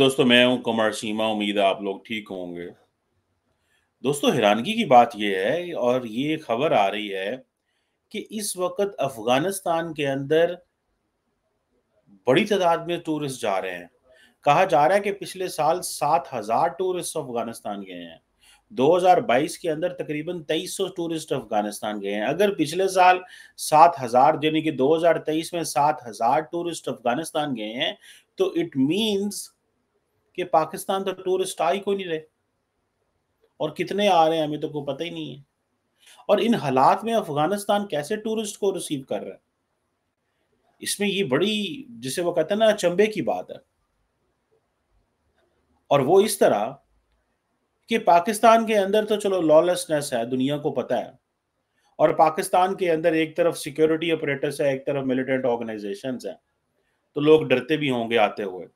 दोस्तों मैं हूं कमर सीमा उम्मीद आप लोग ठीक होंगे दोस्तों हैरानगी की बात यह है और ये खबर आ रही है कि इस वक्त अफगानिस्तान के अंदर बड़ी तादाद में टूरिस्ट जा रहे हैं कहा जा रहा है कि पिछले साल सात हजार टूरिस्ट अफगानिस्तान गए हैं 2022 के अंदर तकरीबन 2300 टूरिस्ट अफगानिस्तान गए हैं अगर पिछले साल 7000 यानी कि 2023 में 7000 टूरिस्ट अफगानिस्तान गए हैं तो इट मींस कि पाकिस्तान तो टूरिस्ट आ ही कोई नहीं रहे और कितने आ रहे हैं हमें तो कोई पता ही नहीं है और इन हालात में अफगानिस्तान कैसे टूरिस्ट को रिसीव कर रहा है इसमें ये बड़ी जिसे वो कहते हैं ना अचंबे की बात है और वो इस तरह कि पाकिस्तान के अंदर तो चलो लॉलेसनेस है दुनिया को पता है और पाकिस्तान के अंदर एक तरफ सिक्योरिटी ऑपरेटर्स है एक तरफ मिलिटेंट ऑर्गेनाइजेशन है तो लोग डरते भी होंगे आते हुए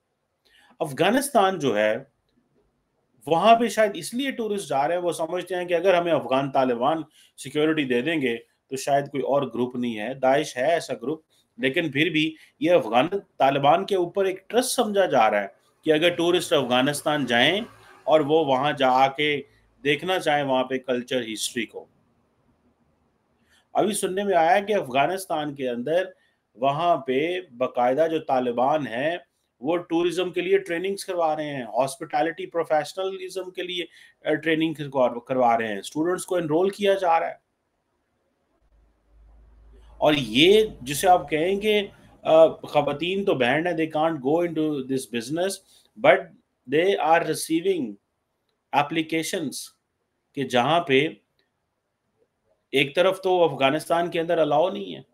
अफगानिस्तान जो है वहां पे शायद इसलिए टूरिस्ट जा रहे हैं वो समझते हैं कि अगर हमें अफगान तालिबान सिक्योरिटी दे देंगे तो शायद कोई और ग्रुप नहीं है दाइश है ऐसा ग्रुप लेकिन फिर भी ये अफगान तालिबान के ऊपर एक ट्रस्ट समझा जा रहा है कि अगर टूरिस्ट अफगानिस्तान जाएं और वो वहां जा देखना चाहें वहां पे कल्चर हिस्ट्री को अभी सुनने में आया कि अफगानिस्तान के अंदर वहां पे बकायदा जो तालिबान है वो टूरिज्म के लिए ट्रेनिंग्स करवा रहे हैं हॉस्पिटैलिटी प्रोफेशनलिज्म के लिए ट्रेनिंग करवा रहे हैं स्टूडेंट्स को एनरोल किया जा रहा है और ये जिसे आप कहेंगे खातन तो बहन है they can't go into this business but they are receiving applications के जहां पे एक तरफ तो अफगानिस्तान के अंदर अलाउ नहीं है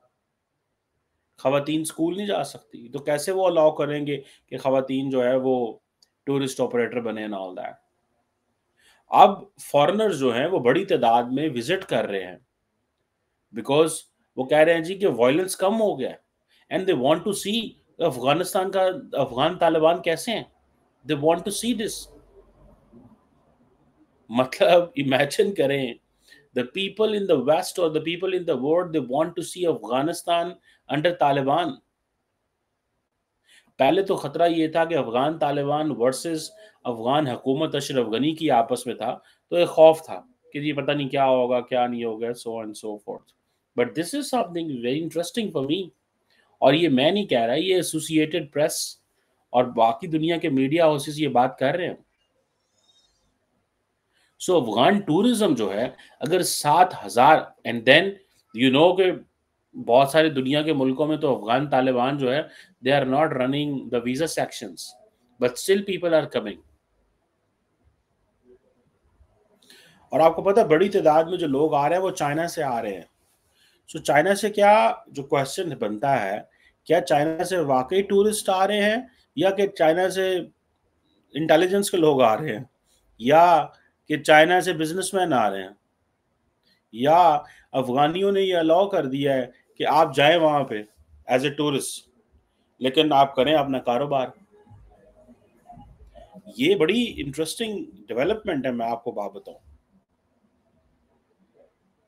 खातन स्कूल नहीं जा सकती तो कैसे वो अलाउ करेंगे कि खातन जो है वो टूरिस्ट ऑपरेटर बने ना ऑल दैट अब फॉरनर जो हैं वो बड़ी तादाद में विजिट कर रहे हैं बिकॉज वो कह रहे हैं जी कि वायलेंस कम हो गया and they want to see Afghanistan का अफगान तालिबान कैसे हैं they want to see this मतलब इमेजिन करें the people in the west और the people in the world they want to see Afghanistan under Taliban पहले तो खतरा ये था कि अफगान तालिबान वर्सेस अफगान हुकूमत अशरफ गनी की आपस में था तो एक खौफ था कि ये पता नहीं क्या होगा क्या नहीं होगा so and so forth but this is something very interesting for me और ये मैं नहीं कह रहा ये एसोसिएटेड प्रेस और बाकी दुनिया के मीडिया हाउसेस ये बात कर रहे हैं सो so, अफगान टूरिज्म जो है अगर सात हजार एंड देन यू नो के बहुत सारे दुनिया के मुल्कों में तो अफगान तालिबान जो है they are not running the visa section but still people are coming और आपको पता बड़ी तादाद में जो लोग आ रहे हैं वो चाइना से आ रहे हैं सो so, चाइना से क्या जो क्वेश्चन बनता है क्या चाइना से वाकई टूरिस्ट आ रहे हैं या कि चाइना से इंटेलिजेंस के लोग आ रहे हैं या कि चाइना से बिजनेसमैन आ रहे हैं या अफगानियों ने ये अलाउ कर दिया है कि आप जाए वहां पे एज ए टूरिस्ट लेकिन आप करें अपना कारोबार ये बड़ी इंटरेस्टिंग डेवलपमेंट है मैं आपको बात बताऊं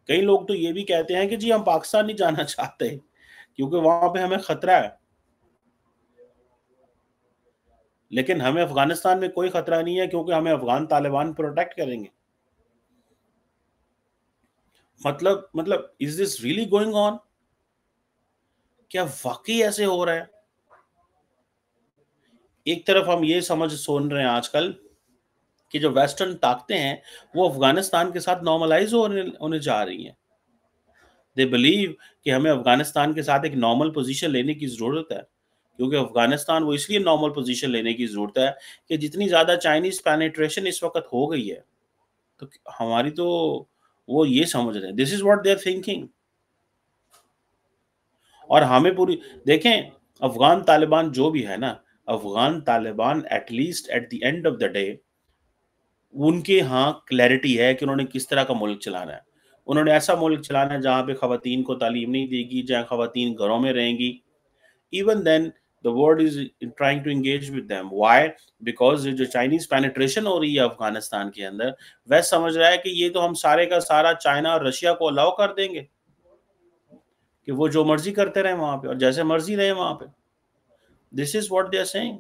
कई लोग तो ये भी कहते हैं कि जी हम पाकिस्तान नहीं जाना चाहते क्योंकि वहां पे हमें खतरा है लेकिन हमें अफगानिस्तान में कोई खतरा नहीं है क्योंकि हमें अफगान तालिबान प्रोटेक्ट करेंगे मतलब मतलब is this really going on क्या वाकई ऐसे हो रहा है एक तरफ हम ये समझ सुन रहे हैं आजकल कि जो वेस्टर्न ताकते हैं वो अफगानिस्तान के साथ नॉर्मलाइज होने होने जा रही हैं दे बिलीव कि हमें अफगानिस्तान के साथ एक नॉर्मल पोजीशन लेने की ज़रूरत है क्योंकि अफगानिस्तान वो इसलिए नॉर्मल पोजीशन लेने की ज़रूरत है कि जितनी ज़्यादा चाइनीज़ पेनिट्रेशन इस वक्त हो गई है तो हमारी तो वो ये समझ रहे हैं this is what they're thinking और हमें पूरी देखें अफगान तालिबान जो भी है ना Afghan Taliban at least at the end of the day उनके यहाँ क्लैरिटी है कि उन्होंने किस तरह का मुल्क चलाना है उन्होंने ऐसा मुल्क चलाना है जहाँ पे खातन को तालीम नहीं देगी जहाँ खातन घरों में रहेंगी even then the world is trying to engage with them why because जो चाइनीज पेनिट्रेशन हो रही है अफगानिस्तान के अंदर वह समझ रहा है कि ये तो हम सारे का सारा चाइना और रशिया को अलाउ कर देंगे कि वो जो मर्जी करते रहे वहां पे और जैसे मर्जी रहे वहां पे this is what they are saying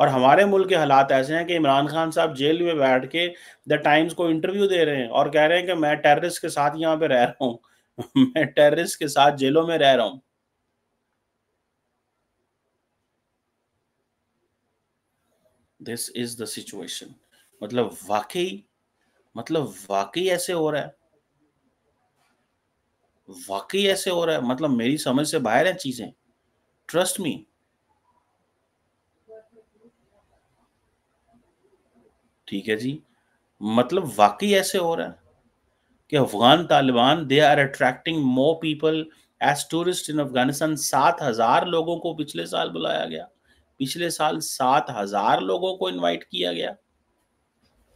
और हमारे मुल्क के हालात ऐसे हैं कि इमरान खान साहब जेल में बैठ के द टाइम्स को इंटरव्यू दे रहे हैं और कह रहे हैं कि मैं टेररिस्ट के साथ यहाँ पे रह रहा हूँ मैं टेररिस्ट के साथ जेलों में रह रहा हूँ दिस इज द सिचुएशन मतलब वाकई मतलब वाकई ऐसे हो रहा है वाकई ऐसे हो रहा है मतलब मेरी समझ से बाहर है चीजें ट्रस्ट मी ठीक है जी मतलब वाकई ऐसे हो रहा है कि Afghan Taliban they are attracting more people as tourist in Afghanistan सात हजार लोगों को पिछले साल बुलाया गया पिछले साल सात हजार लोगों को इनवाइट किया गया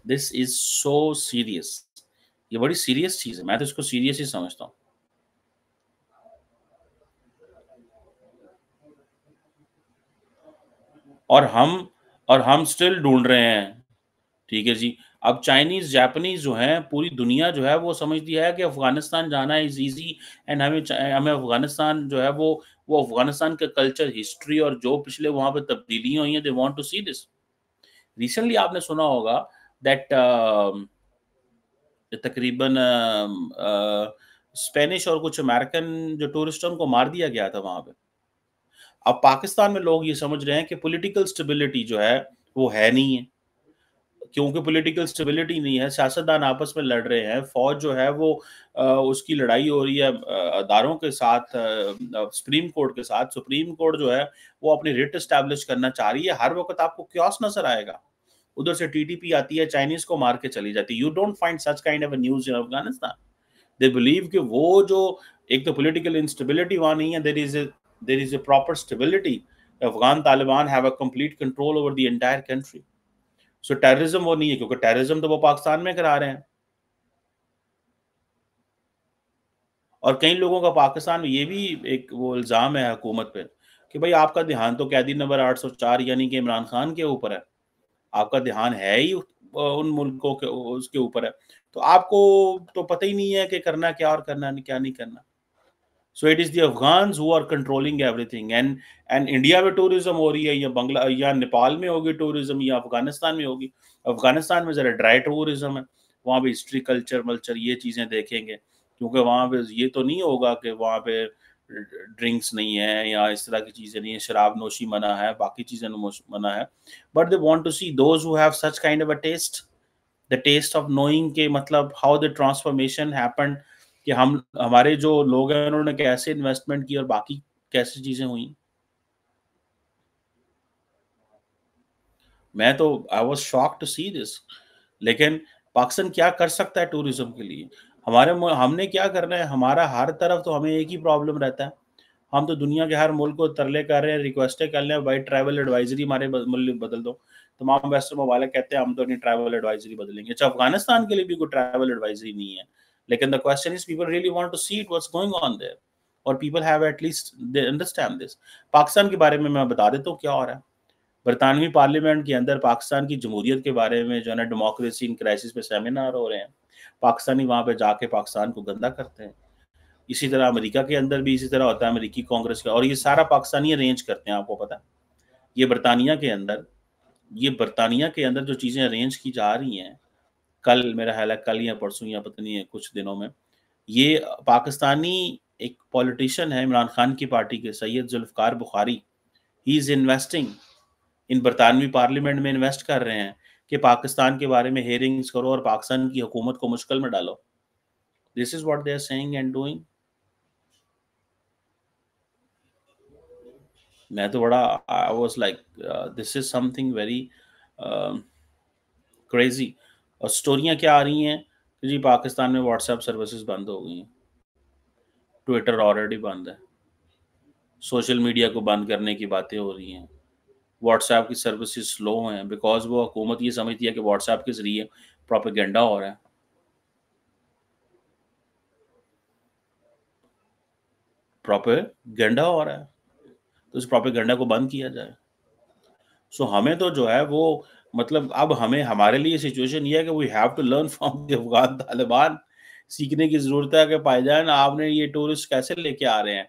दिस इज सो सीरियस ये बड़ी सीरियस चीज है मैं तो इसको सीरियस ही समझता हूं और हम और हम स्टिल ढूंढ रहे हैं ठीक है जी अब चाइनीज जापानीज जो है पूरी दुनिया जो है वो समझती है कि अफगानिस्तान जाना इज ईजी एंड हमें हमें अफगानिस्तान जो है वो वो अफगानिस्तान का कल्चर हिस्ट्री और जो पिछले वहां पर तब्दीलियां हुई हैं they want to see this recently आपने सुना होगा दैट um, तकरीबन स्पेनिश um, uh, और कुछ अमेरिकन जो टूरिस्ट उनको मार दिया गया था वहां पर अब पाकिस्तान में लोग ये समझ रहे हैं कि पॉलिटिकल स्टेबिलिटी जो है वो है नहीं है क्योंकि पॉलिटिकल स्टेबिलिटी नहीं है सियासतदान आपस में लड़ रहे हैं फौज जो है वो उसकी लड़ाई हो रही है अदारों के साथ सुप्रीम कोर्ट के साथ सुप्रीम कोर्ट जो है वो अपनी रिट इस्टेब्लिश करना चाह रही है हर वक्त आपको क्योस नजर आएगा उधर से टीटीपी आती है चाइनीज को मार के चली जाती है you don't find such kind of news in Afghanistan they believe कि वो जो एक तो पोलिटिकल इंस्टेबिलिटी वहाँ नहीं है there is there is a proper stability. The Afghan Taliban have a complete control over the entire country. So so, टेररिज्म वो नहीं है क्योंकि टेररिज्म तो वो पाकिस्तान में करा रहे हैं और कई लोगों का पाकिस्तान में ये भी एक वो इल्ज़ाम है हुकूमत पे कि भाई आपका ध्यान तो कैदी नंबर 804 यानी कि इमरान खान के ऊपर है आपका ध्यान है ही उन मुल्कों के उसके ऊपर है तो आपको तो पता ही नहीं है कि करना क्या और करना क्या नहीं करना so it is the Afghan who are controlling everything and and India में टूरिज्म हो रही है या बंगला या नेपाल में होगी टूरिज्म या अफगानिस्तान में होगी अफगानिस्तान में ज़रा ड्राई टूरिज्म है वहाँ पे हिस्ट्री कल्चर वल्चर ये चीज़ें देखेंगे क्योंकि वहाँ पे ये तो नहीं होगा कि वहाँ पे ड्रिंक्स नहीं है या इस तरह की चीज़ें नहीं है शराब नोशी मना है बाकी चीज़ें मना है but they want to see those have such kind of a test the test of knowing के मतलब हाउ द ट्रांसफॉर्मेशन हैपन कि हम हमारे जो लोग हैं उन्होंने कैसे इन्वेस्टमेंट की और बाकी कैसी चीजें हुई मैं तो I was shock to see this लेकिन पाकिस्तान क्या कर सकता है टूरिज्म के लिए हमारे हमने क्या करना है हमारा हर तरफ तो हमें एक ही प्रॉब्लम रहता है हम तो दुनिया के हर मुल्क को तरले कर रहे हैं रिक्वेस्टें कर रहे हैं भाई ट्रैवल एडवाइजरी हमारे बदल दो तमाम वेस्टर्न मोबाइल कहते हैं हम तो अपनी ट्रैवल एडवाइजरी बदलेंगे अच्छा अफगानिस्तान के लिए भी कोई ट्रैवल एडवाइजरी नहीं है लेकिन the question is people really really to see it it, going on on और people have at least they understand this Pakistan के बारे में मैं बता देता हूँ क्या हो रहा है बरतानवी पार्लियामेंट के अंदर पाकिस्तान की जमहूरियत के बारे में जो है ना डेमोक्रेसी इन क्राइसिस पे सेमिनार हो रहे हैं पाकिस्तानी वहाँ पे जाके पाकिस्तान को गंदा करते हैं इसी तरह अमेरिका के अंदर भी इसी तरह होता है अमेरिकी कांग्रेस का और ये सारा पाकिस्तानी अरेंज करते हैं आपको पता है ये बरतानिया के अंदर ये बरतानिया के अंदर जो चीज़ें अरेंज की जा रही हैं कल मेरा ख्याल है कल या परसों या पता नहीं है कुछ दिनों में ये पाकिस्तानी एक पॉलिटिशियन है इमरान खान की पार्टी के Syed Zulfikar Bukhari he is investing in बरतानवी पार्लियामेंट में इन्वेस्ट कर रहे हैं कि पाकिस्तान के बारे में हेयरिंग्स करो और पाकिस्तान की हुकूमत को मुश्किल में डालो this is what they are saying and doing मैं तो बड़ा I was like this is something very crazy और स्टोरियाँ क्या आ रही हैं कि तो जी पाकिस्तान में व्हाट्सएप सर्विसेज बंद हो गई हैं ट्विटर ऑलरेडी बंद है सोशल मीडिया को बंद करने की बातें हो रही हैं व्हाट्सएप की सर्विसेज स्लो हैं बिकॉज वो हुकूमत ये समझती है कि व्हाट्सएप के ज़रिए प्रोपेगेंडा हो रहा है प्रोपेगेंडा हो रहा है तो इस प्रोपेगेंडा को बंद किया जाए सो हमें तो जो है वो मतलब अब हमें हमारे लिए सिचुएशन ये है कि we have to learn from the Afghan Taliban सीखने की जरूरत है कि पायदान आपने ये टूरिस्ट कैसे लेके आ रहे हैं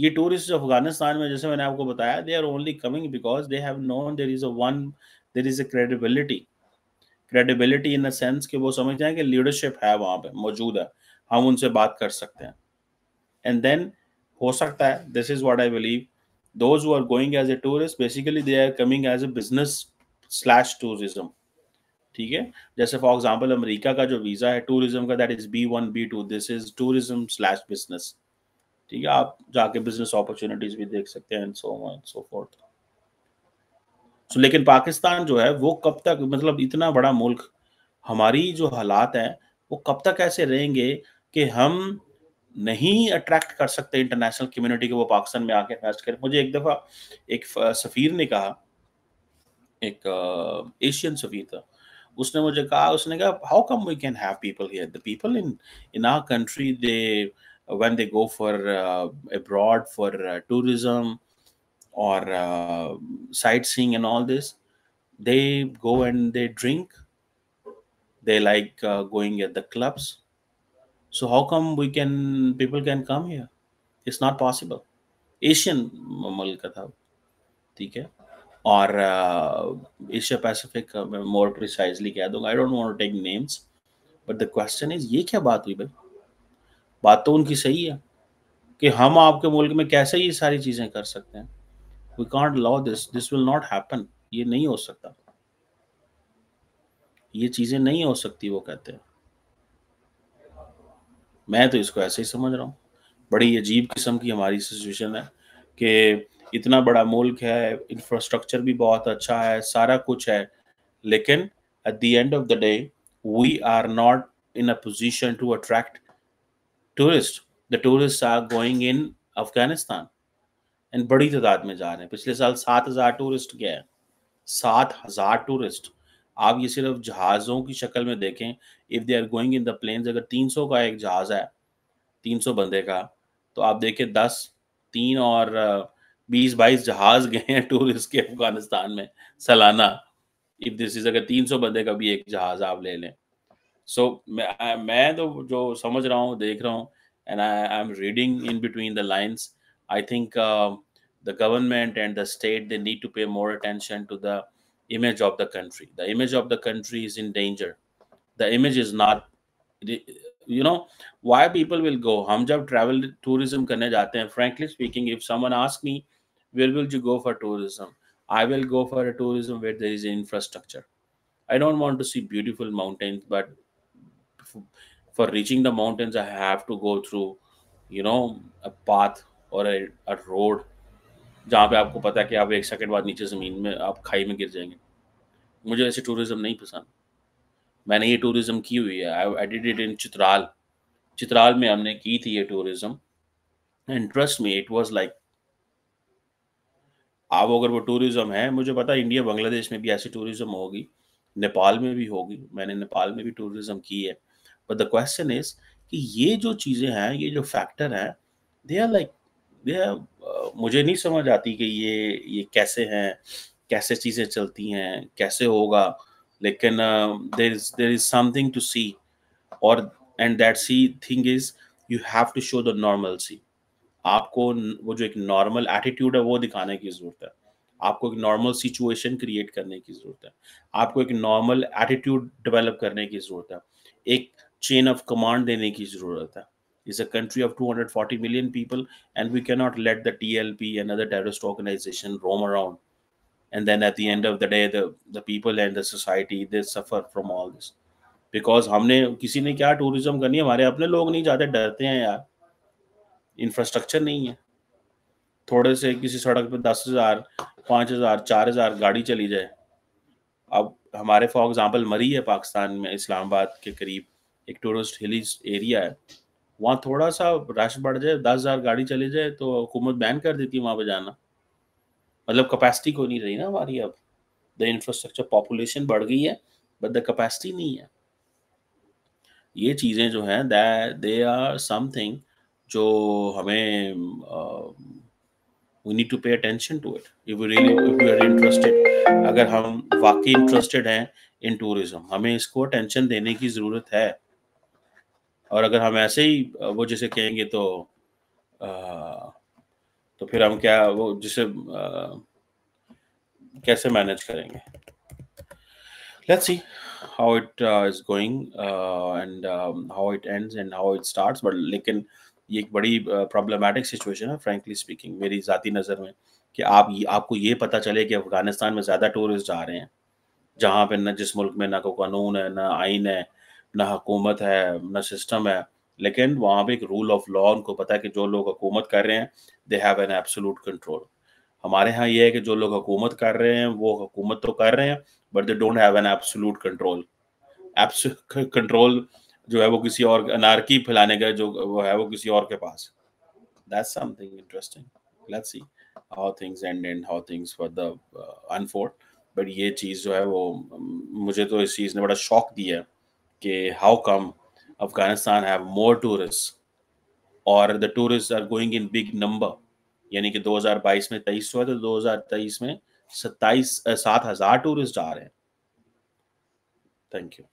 ये टूरिस्ट अफगानिस्तान में जैसे मैंने आपको बताया they are only coming because they have known there is a one there is a credibility credibility in the sense कि वो समझते हैं कि लीडरशिप है वहां पे मौजूद है हम उनसे बात कर सकते हैं एंड देन हो सकता है this is what I believe those who are going as a tourist basically they are coming as a business slash tourism ठीक है जैसे फॉर एग्जाम्पल अमेरिका का जो वीज़ा है टूरिज्म का that is B one B two this is tourism slash business ठीक है आप जाके बिजनेस अपॉर्चुनिटीज भी देख सकते हैं सो सो फोर्थ सो लेकिन पाकिस्तान जो है वो कब तक मतलब इतना बड़ा मुल्क हमारी जो हालात हैं वो कब तक ऐसे रहेंगे कि हम नहीं अट्रैक्ट कर सकते इंटरनेशनल कम्युनिटी के वो पाकिस्तान में आके इन्वेस्ट करें मुझे एक दफ़ा एक सफ़ीर ने कहा एक एशियन सफ़ीर था उसने मुझे कहा उसने कहा how come we can have people here the people in in our country they when they go for abroad for tourism और sightseeing and all this they go and they drink they like going at the clubs so how come we can people can come here it's not possible asian मुल्क था ठीक है और Asia Pacific मोर precisely कह दूंगा I don't take names but the question is ये क्या बात हुई भाई बात तो उनकी सही है कि हम आपके मुल्क में कैसे ये सारी चीज़ें कर सकते हैं we can't allow this this will not happen ये नहीं हो सकता ये चीज़ें नहीं हो सकती वो कहते हैं मैं तो इसको ऐसे ही समझ रहा हूँ बड़ी अजीब किस्म की हमारी सिचुएशन है कि इतना बड़ा मुल्क है इंफ्रास्ट्रक्चर भी बहुत अच्छा है सारा कुछ है लेकिन at the end of the day we are not in a position to attract tourist the tourist are going in Afghanistan and बड़ी तादाद में जा रहे हैं पिछले साल सात हज़ार टूरिस्ट गए सात हज़ार टूरिस्ट आप ये सिर्फ जहाज़ों की शक्ल में देखें if they are going in the planes अगर 300 का एक जहाज़ है 300 बंदे का तो आप देखें 10 तीन और बीस बाईस जहाज गए हैं टूरिस्ट के अफगानिस्तान में सालाना इफ दिस इज अगर तीन सौ बंदे का भी एक जहाज आप ले लें सो so, मैं मैं तो जो समझ रहा हूँ देख रहा हूँ and I I am reading in between the lines I think the government and the state they need to pay more attention to the image of the country. The image of the country is in danger. The image is not. You know why people will go. हम जब travel tourism करने जाते हैं. Frankly speaking, if someone asks me, where will you go for tourism? I will go for a tourism where there is infrastructure. I don't want to see beautiful mountains, but for reaching the mountains, I have to go through, you know, a path or a, a road जहाँ पे आपको पता है कि आप एक second बाद नीचे ज़मीन में आप खाई में गिर जाएंगे मुझे ऐसे टूरिज़्म नहीं पसंद मैंने ये टूरिज़्म की हुई है I edit it in Chitral Chitral में हमने की थी ये टूरिज़्म एंड ट्रस्ट में इट वाज लाइक आप अगर वो टूरिज़्म है मुझे पता है इंडिया बांग्लादेश में भी ऐसी टूरिज़्म होगी नेपाल में भी होगी मैंने नेपाल में भी टूरिज़्म की है बट द क्वेश्चन इज़ कि ये जो चीज़ें हैं ये जो फैक्टर हैं दे आर लाइक यह मुझे नहीं समझ आती कि ये ये कैसे हैं कैसे चीज़ें चलती हैं कैसे होगा लेकिन there is there is something to see और and that see thing is you have to show the normal see आपको वो जो एक नॉर्मल एटीट्यूड है वो दिखाने की ज़रूरत है आपको एक नॉर्मल सिचुएशन क्रिएट करने की ज़रूरत है आपको एक नॉर्मल एटीट्यूड डेवलप करने की ज़रूरत है एक चेन ऑफ कमांड देने की ज़रूरत है is a country of 240 million people, and we cannot let the TLP and other terrorist organization roam around. And then at the end of the day, the, the people and the society they suffer from all this. Because हमने किसी ने क्या tourism करनी है हमारे अपने लोग नहीं जाते डरते हैं यार इंफ्रास्ट्रक्चर नहीं है थोड़े से किसी सड़क पे दस हज़ार पाँच हज़ार चार हज़ार गाड़ी चली जाए अब हमारे फॉर एग्जांपल मरी है पाकिस्तान में इस्लामाबाद के करीब एक टूरिस्ट हिली एरिया है वहाँ थोड़ा सा रश बढ़ जाए दस हजार गाड़ी चली जाए तो हुकूमत बैन कर देती है वहां पर जाना मतलब कैपेसिटी को नहीं रही ना हमारी अब द इंफ्रास्ट्रक्चर पॉपुलेशन बढ़ गई है बट द कैपेसिटी नहीं है ये चीज़ें जो हैं दे आर समथिंग जो हमें we need to pay attention to it if you really if you are interested अगर हम वाकई इंटरेस्टेड हैं इन टूरिज्म हमें इसको अटेंशन देने की ज़रूरत है और अगर हम ऐसे ही वो जैसे कहेंगे तो आ, तो फिर हम क्या वो जिसे कैसे मैनेज करेंगे let's see how it is going and how it ends and how it starts but लेकिन ये एक बड़ी प्रॉब्लमेटिक uh, सिचुएशन है फ्रेंकली स्पीकिंग मेरी ज़ाती नज़र में कि आप आपको ये पता चले कि अफ़गानिस्तान में ज़्यादा टूरिस्ट जा रहे हैं जहाँ पे ना जिस मुल्क में ना को कानून है ना आइन है ना हुकूमत है ना सिस्टम है लेकिन वहाँ पे एक रूल ऑफ लॉ उनको पता है कि जो लोग हुकूमत कर रहे हैं they have an absolute control हमारे यहाँ ये है कि जो लोग हुकूमत कर रहे हैं वो हुकूमत तो कर रहे हैं but they don't have an absolute control control जो है वो किसी और अनारकी फैलाने का जो वो है वो किसी और के पास that's something interesting let's see how things and and how things for the unfold but ये चीज़ जो है वो मुझे तो इस चीज़ ने बड़ा शौक दिया है कि how come Afghanistan have more tourist और the tourist are going in big number यानी कि 2022 में तेईस हुआ तो 2023 में सत्ताईस सात हजार टूरिस्ट आ रहे हैं थैंक यू